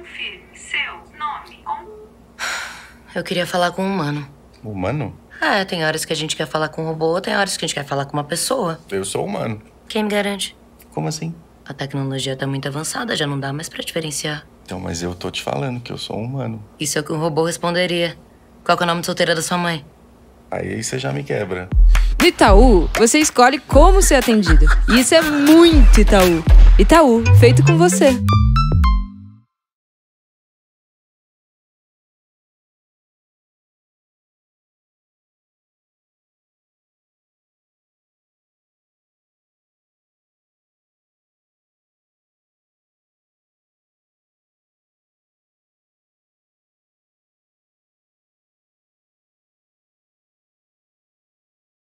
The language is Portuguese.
Confirme seu nome com. Eu queria falar com um humano. Humano? É, tem horas que a gente quer falar com um robô, tem horas que a gente quer falar com uma pessoa. Eu sou humano. Quem me garante? Como assim? A tecnologia tá muito avançada, já não dá mais para diferenciar. Então, mas eu tô te falando que eu sou humano. Isso é o que um robô responderia. Qual é o nome de solteira da sua mãe? Aí você já me quebra. No Itaú, você escolhe como ser atendido. E isso é muito Itaú. Itaú, feito com você.